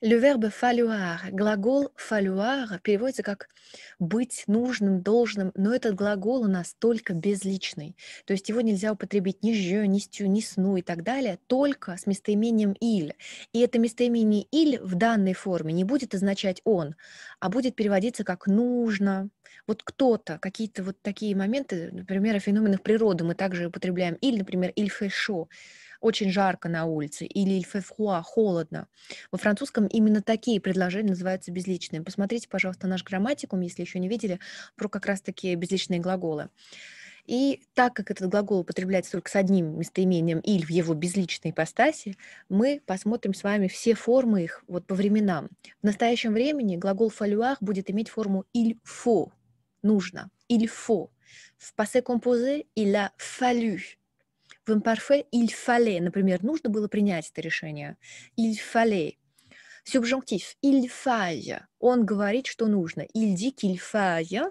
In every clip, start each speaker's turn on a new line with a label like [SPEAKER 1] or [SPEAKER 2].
[SPEAKER 1] Лювербе фалюар. Глагол фалюар переводится как быть нужным, должным, но этот глагол у нас только безличный. То есть его нельзя употребить ни жё, ни стю, ни сну и так далее, только с местоимением иль. И это местоимение иль в данной форме не будет означать он, а будет переводиться как нужно, вот кто-то, какие-то вот такие моменты, например, о феноменах природы мы также употребляем. Или, например, «il fait очень жарко на улице, или «il fait холодно. Во французском именно такие предложения называются безличные. Посмотрите, пожалуйста, наш грамматикум, если еще не видели, про как раз такие безличные глаголы. И так как этот глагол употребляется только с одним местоимением иль в его безличной ипостаси, мы посмотрим с вами все формы их вот по временам. В настоящем времени глагол «фалюах» будет иметь форму «иль фо», нужно, il faut. В passé composé il a fallu. В imparfait il fallait. Например, нужно было принять это решение. Il fallait. Субжунктив il faille. Он говорит, что нужно. Il dit qu'il faille.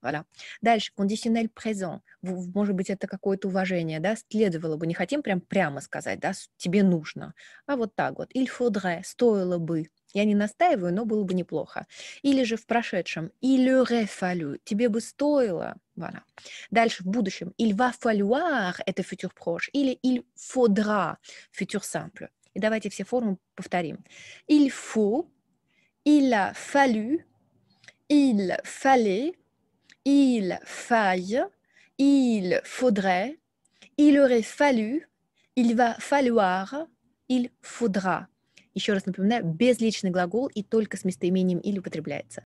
[SPEAKER 1] Voilà. Дальше, conditionnel présent. Может быть, это какое-то уважение, да, следовало бы. Не хотим прям прямо сказать, да, тебе нужно. А вот так вот. Il faudrait, стоило бы. Я не настаиваю, но было бы неплохо. Или же в прошедшем. Il aurait fallu. Тебе бы стоило. Voilà. Дальше в будущем. Il va falloir. Это futur proche. Или il faudra. Futur simple. И давайте все формы повторим. Il faut. Il a fallu. Il fallait. Il faille. Il faudrait. Il aurait fallu. Il va falloir. Il faudra еще раз напоминаю, безличный глагол и только с местоимением «или» употребляется.